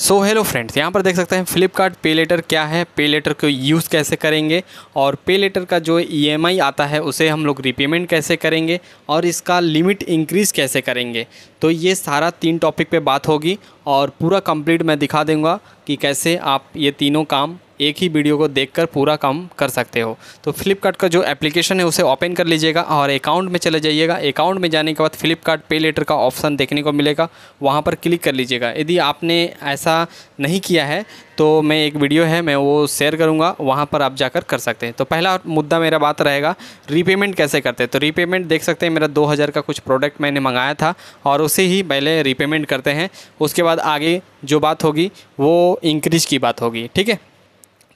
so hello friends यहाँ पर देख सकते हैं फ्लिपकार्ट पे लेटर क्या है पे लेटर को यूज़ कैसे करेंगे और पे लेटर का जो ई e आता है उसे हम लोग रिपेमेंट कैसे करेंगे और इसका लिमिट इंक्रीज़ कैसे करेंगे तो ये सारा तीन टॉपिक पे बात होगी और पूरा कंप्लीट मैं दिखा दूँगा कि कैसे आप ये तीनों काम एक ही वीडियो को देखकर पूरा काम कर सकते हो तो फ्लिपकार्ट का जो एप्लीकेशन है उसे ओपन कर लीजिएगा और अकाउंट में चले जाइएगा अकाउंट में जाने के बाद फ्लिपकार्ट पे लेटर का ऑप्शन देखने को मिलेगा वहाँ पर क्लिक कर लीजिएगा यदि आपने ऐसा नहीं किया है तो मैं एक वीडियो है मैं वो शेयर करूँगा वहाँ पर आप जाकर कर सकते हैं तो पहला मुद्दा मेरा बात रहेगा रीपेमेंट कैसे करते हैं तो रीपेमेंट देख सकते हैं मेरा दो का कुछ प्रोडक्ट मैंने मंगाया था और उसे ही पहले रीपेमेंट करते हैं उसके बाद आगे जो बात होगी वो इंक्रीज की बात होगी ठीक है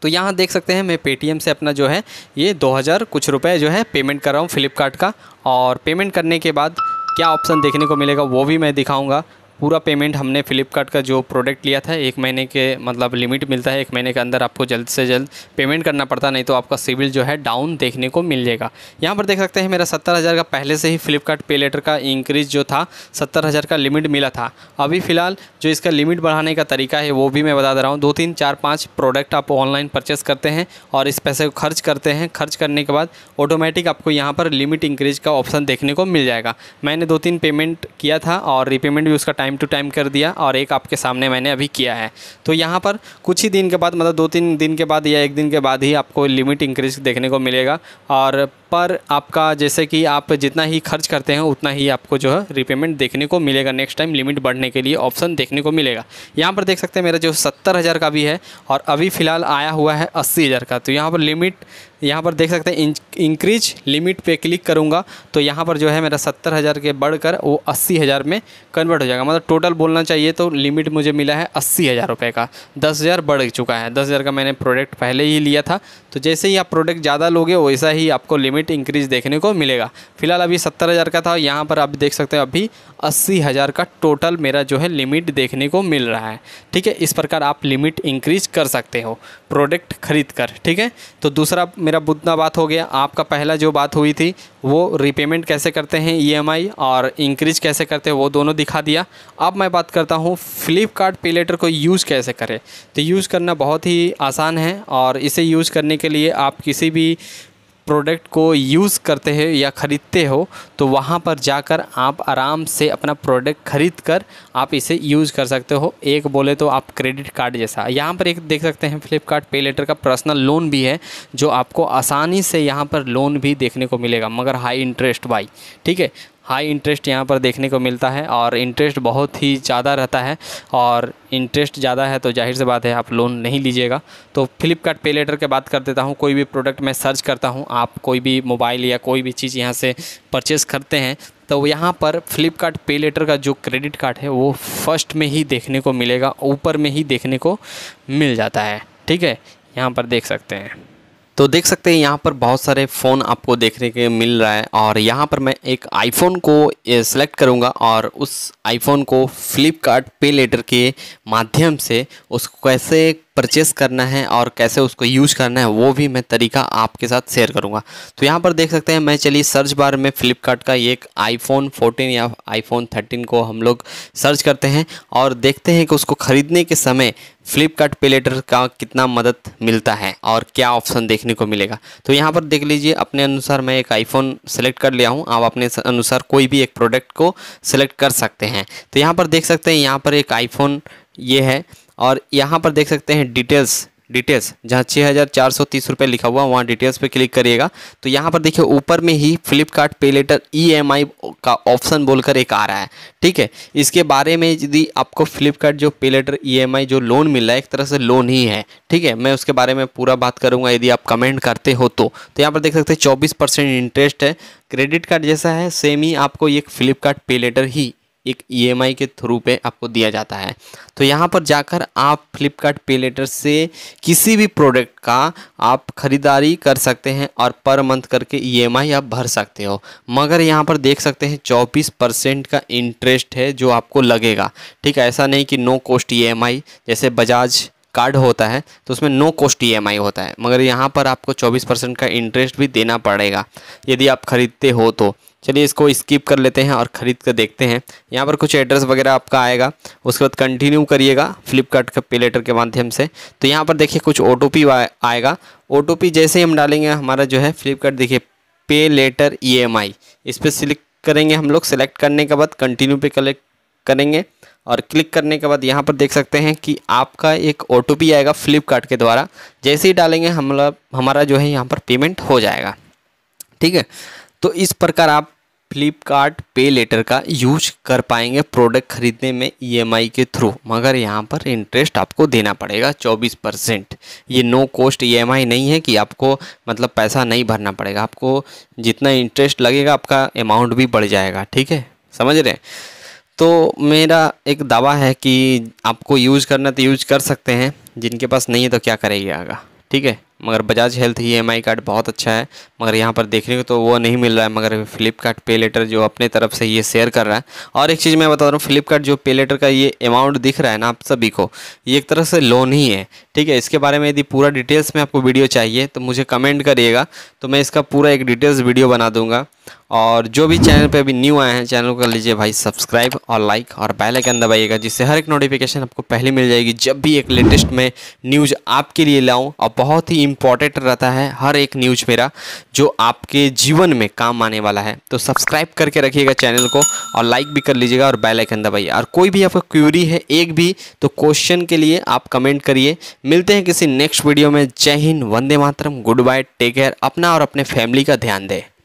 तो यहाँ देख सकते हैं मैं पेटीएम से अपना जो है ये 2000 कुछ रुपए जो है पेमेंट कर रहा हूँ फ्लिपकार्ट का और पेमेंट करने के बाद क्या ऑप्शन देखने को मिलेगा वो भी मैं दिखाऊंगा पूरा पेमेंट हमने फ़्लिपकार्ट का जो प्रोडक्ट लिया था एक महीने के मतलब लिमिट मिलता है एक महीने के अंदर आपको जल्द से जल्द पेमेंट करना पड़ता नहीं तो आपका सिविल जो है डाउन देखने को मिल जाएगा यहाँ पर देख सकते हैं मेरा सत्तर हज़ार का पहले से ही फ्लिपकार्ट पे लेटर का इंक्रीज जो था सत्तर हज़ार का लिमिट मिला था अभी फ़िलहाल जो इसका लिमिट बढ़ाने का तरीका है वो भी मैं बता दे रहा हूँ दो तीन चार पाँच प्रोडक्ट आप ऑनलाइन परचेस करते हैं और इस पैसे को खर्च करते हैं खर्च करने के बाद ऑटोमेटिक आपको यहाँ पर लिमिट इंक्रीज का ऑप्शन देखने को मिल जाएगा मैंने दो तीन पेमेंट किया था और रिपेमेंट भी उसका टाइम टाइम टू टाइम कर दिया और एक आपके सामने मैंने अभी किया है तो यहाँ पर कुछ ही दिन के बाद मतलब दो तीन दिन के बाद या एक दिन के बाद ही आपको लिमिट इंक्रीज देखने को मिलेगा और पर आपका जैसे कि आप जितना ही खर्च करते हैं उतना ही आपको जो है रिपेमेंट देखने को मिलेगा नेक्स्ट टाइम लिमिट बढ़ने के लिए ऑप्शन देखने को मिलेगा यहाँ पर देख सकते हैं मेरा जो सत्तर हज़ार का भी है और अभी फ़िलहाल आया हुआ है अस्सी हज़ार का तो यहाँ पर लिमिट यहाँ पर देख सकते हैं इंक्रीज लिमिट पे क्लिक करूँगा तो यहाँ पर जो है मेरा सत्तर हज़ार के बढ़कर वो अस्सी हज़ार में कन्वर्ट हो जाएगा मतलब टोटल बोलना चाहिए तो लिमिट मुझे मिला है अस्सी हज़ार रुपये का दस हज़ार बढ़ चुका है दस हज़ार का मैंने प्रोडक्ट पहले ही लिया था तो जैसे ही आप प्रोडक्ट ज़्यादा लोगे वैसा ही आपको लिमिट इंक्रीज देखने को मिलेगा फिलहाल अभी सत्तर हज़ार का था यहाँ पर आप देख सकते हैं अभी अस्सी हज़ार का टोटल मेरा जो है लिमिट देखने को मिल रहा है ठीक है इस प्रकार आप लिमिट इंक्रीज कर सकते हो प्रोडक्ट खरीद कर ठीक है तो दूसरा मेरा बुधना बात हो गया आपका पहला जो बात हुई थी वो रिपेमेंट कैसे करते हैं ईएमआई e और इंक्रीज कैसे करते हैं वो दोनों दिखा दिया अब मैं बात करता हूँ फ्लिपकार्ट पे लेटर को यूज़ कैसे करें तो यूज़ करना बहुत ही आसान है और इसे यूज़ करने के लिए आप किसी भी प्रोडक्ट को यूज़ करते हो या ख़रीदते हो तो वहाँ पर जाकर आप आराम से अपना प्रोडक्ट ख़रीद कर आप इसे यूज़ कर सकते हो एक बोले तो आप क्रेडिट कार्ड जैसा यहाँ पर एक देख सकते हैं फ्लिपकार्ट पे लेटर का पर्सनल लोन भी है जो आपको आसानी से यहाँ पर लोन भी देखने को मिलेगा मगर हाई इंटरेस्ट बाई ठीक है हाई इंटरेस्ट यहाँ पर देखने को मिलता है और इंटरेस्ट बहुत ही ज़्यादा रहता है और इंटरेस्ट ज़्यादा है तो जाहिर सी बात है आप लोन नहीं लीजिएगा तो फ्लिपकार्ट पे लेटर के बात कर देता हूँ कोई भी प्रोडक्ट मैं सर्च करता हूँ आप कोई भी मोबाइल या कोई भी चीज़ यहाँ से परचेस करते हैं तो यहाँ पर फ्लिपकार्ट पे लेटर का जो क्रेडिट कार्ड है वो फर्स्ट में ही देखने को मिलेगा ऊपर में ही देखने को मिल जाता है ठीक है यहाँ पर देख सकते हैं तो देख सकते हैं यहाँ पर बहुत सारे फ़ोन आपको देखने के मिल रहा है और यहाँ पर मैं एक आईफोन को सिलेक्ट करूँगा और उस आईफोन को फ्लिपकार्ट पे लेटर के माध्यम से उसको कैसे परचेस करना है और कैसे उसको यूज करना है वो भी मैं तरीका आपके साथ शेयर करूँगा तो यहाँ पर देख सकते हैं मैं चलिए सर्च बार में फ़्लिपकार्ट का एक आईफोन 14 या आईफोन 13 को हम लोग सर्च करते हैं और देखते हैं कि उसको ख़रीदने के समय फ्लिपकार्ट पे लेटर का कितना मदद मिलता है और क्या ऑप्शन देखने को मिलेगा तो यहाँ पर देख लीजिए अपने अनुसार मैं एक आईफोन सेलेक्ट कर लिया हूँ आप अपने अनुसार कोई भी एक प्रोडक्ट को सेलेक्ट कर सकते हैं तो यहाँ पर देख सकते हैं यहाँ पर एक आईफोन ये है और यहाँ पर देख सकते हैं डिटेल्स डिटेल्स जहाँ छः हज़ार चार सौ तीस रुपये लिखा हुआ वहाँ डिटेल्स पे क्लिक करिएगा तो यहाँ पर देखिए ऊपर में ही फ्लिपकार्ट पे लेटर ई का ऑप्शन बोलकर एक आ रहा है ठीक है इसके बारे में यदि आपको फ्लिपकार्ट जो पे लेटर ई जो लोन मिल रहा है एक तरह से लोन ही है ठीक है मैं उसके बारे में पूरा बात करूँगा यदि आप कमेंट करते हो तो, तो यहाँ पर देख सकते हैं चौबीस इंटरेस्ट है क्रेडिट कार्ड जैसा है सेम ही आपको एक फ्लिपकार्ट पे लेटर ही एक ईएमआई e के थ्रू पे आपको दिया जाता है तो यहाँ पर जाकर आप फ्लिपकार्ट पे लेटर से किसी भी प्रोडक्ट का आप ख़रीदारी कर सकते हैं और पर मंथ करके ईएमआई e आप भर सकते हो मगर यहाँ पर देख सकते हैं चौबीस परसेंट का इंटरेस्ट है जो आपको लगेगा ठीक है ऐसा नहीं कि नो कॉस्ट ई जैसे बजाज कार्ड होता है तो उसमें नो कॉस्ट ई होता है मगर यहाँ पर आपको 24 परसेंट का इंटरेस्ट भी देना पड़ेगा यदि आप ख़रीदते हो तो चलिए इसको स्किप कर लेते हैं और ख़रीद कर देखते हैं यहाँ पर कुछ एड्रेस वगैरह आपका आएगा उसके बाद कंटिन्यू करिएगा फ्लिपकार्ट के पे लेटर के माध्यम से तो यहाँ पर देखिए कुछ ओ आएगा ओ जैसे ही हम डालेंगे हमारा जो है फ्लिपकार्ट देखिए e पे लेटर ई एम आई इस पर सिलेक्ट करेंगे हम लोग सेलेक्ट करने के बाद कंटिन्यू पे कलेक्ट करेंगे और क्लिक करने के बाद यहाँ पर देख सकते हैं कि आपका एक ओ आएगा फ्लिपकार्ट के द्वारा जैसे ही डालेंगे हम हमारा जो है यहाँ पर पेमेंट हो जाएगा ठीक है तो इस प्रकार आप फ्लिपकार्ट पे लेटर का यूज कर पाएंगे प्रोडक्ट खरीदने में ईएमआई e के थ्रू मगर यहाँ पर इंटरेस्ट आपको देना पड़ेगा 24 परसेंट ये नो कॉस्ट ईएमआई नहीं है कि आपको मतलब पैसा नहीं भरना पड़ेगा आपको जितना इंटरेस्ट लगेगा आपका अमाउंट भी बढ़ जाएगा ठीक है समझ रहे हैं तो मेरा एक दावा है कि आपको यूज़ करना तो यूज कर सकते हैं जिनके पास नहीं है तो क्या आगा ठीक है मगर Bajaj health E e M card बहुत अच्छा है मगर यहाँ पर देखने को तो वो नहीं मिल रहा है मगर फ्लिपकार्ट पे लेटर जो अपने तरफ से ये शेयर कर रहा है और एक चीज़ मैं बता रहा हूँ फ्लिपकार्ट जो पे लेटर का ये अमाउंट दिख रहा है ना आप सभी को ये एक तरह से लोन ही है ठीक है इसके बारे में यदि पूरा डिटेल्स में आपको वीडियो चाहिए तो मुझे कमेंट करिएगा तो मैं इसका पूरा एक डिटेल्स वीडियो बना दूंगा और जो भी चैनल पर अभी न्यू आए हैं चैनल को कर लीजिए भाई सब्सक्राइब और लाइक और के अंदर दबाइएगा जिससे हर एक नोटिफिकेशन आपको पहले मिल जाएगी जब भी एक लेटेस्ट में न्यूज़ आपके लिए लाऊँ और बहुत ही इम्पॉर्टेंट रहता है हर एक न्यूज मेरा जो आपके जीवन में काम आने वाला है तो सब्सक्राइब करके रखिएगा चैनल को और लाइक भी कर लीजिएगा और बेल आइकन दबाइए और कोई भी आपका क्यूरी है एक भी तो क्वेश्चन के लिए आप कमेंट करिए मिलते हैं किसी नेक्स्ट वीडियो में जय हिंद वंदे मातरम गुड बाय टेक केयर अपना और अपने फैमिली का ध्यान दें